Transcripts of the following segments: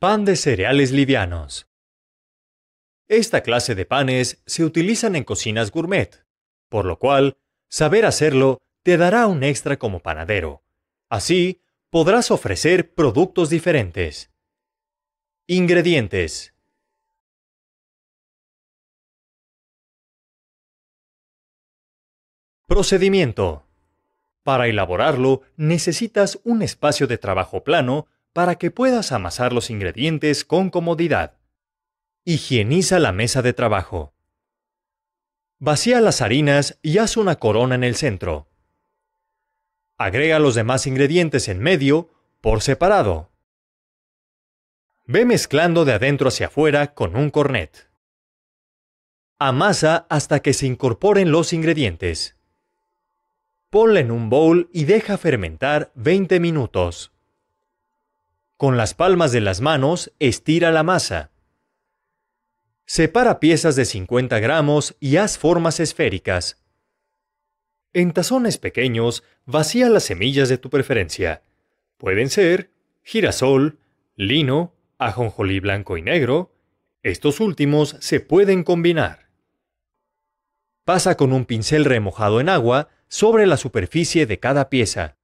Pan de cereales livianos. Esta clase de panes se utilizan en cocinas gourmet, por lo cual, saber hacerlo te dará un extra como panadero. Así, podrás ofrecer productos diferentes. Ingredientes. Procedimiento. Para elaborarlo necesitas un espacio de trabajo plano para que puedas amasar los ingredientes con comodidad. Higieniza la mesa de trabajo. Vacía las harinas y haz una corona en el centro. Agrega los demás ingredientes en medio, por separado. Ve mezclando de adentro hacia afuera con un cornet. Amasa hasta que se incorporen los ingredientes. Ponla en un bowl y deja fermentar 20 minutos. Con las palmas de las manos, estira la masa. Separa piezas de 50 gramos y haz formas esféricas. En tazones pequeños, vacía las semillas de tu preferencia. Pueden ser girasol, lino, ajonjolí blanco y negro. Estos últimos se pueden combinar. Pasa con un pincel remojado en agua sobre la superficie de cada pieza.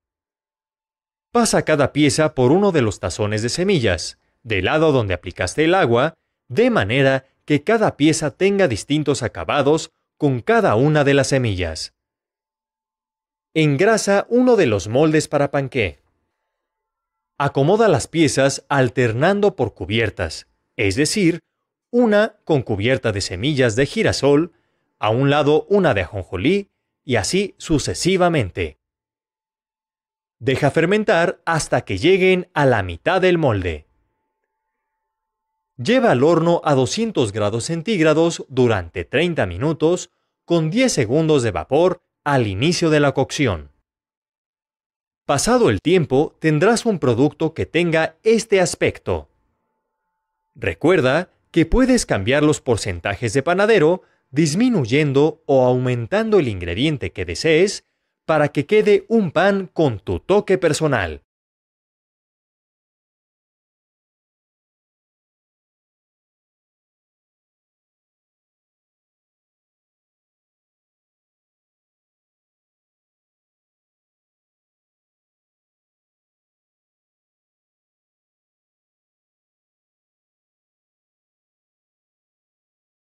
Pasa cada pieza por uno de los tazones de semillas, del lado donde aplicaste el agua, de manera que cada pieza tenga distintos acabados con cada una de las semillas. Engrasa uno de los moldes para panqué. Acomoda las piezas alternando por cubiertas, es decir, una con cubierta de semillas de girasol, a un lado una de ajonjolí y así sucesivamente. Deja fermentar hasta que lleguen a la mitad del molde. Lleva al horno a 200 grados centígrados durante 30 minutos con 10 segundos de vapor al inicio de la cocción. Pasado el tiempo tendrás un producto que tenga este aspecto. Recuerda que puedes cambiar los porcentajes de panadero disminuyendo o aumentando el ingrediente que desees para que quede un pan con tu toque personal.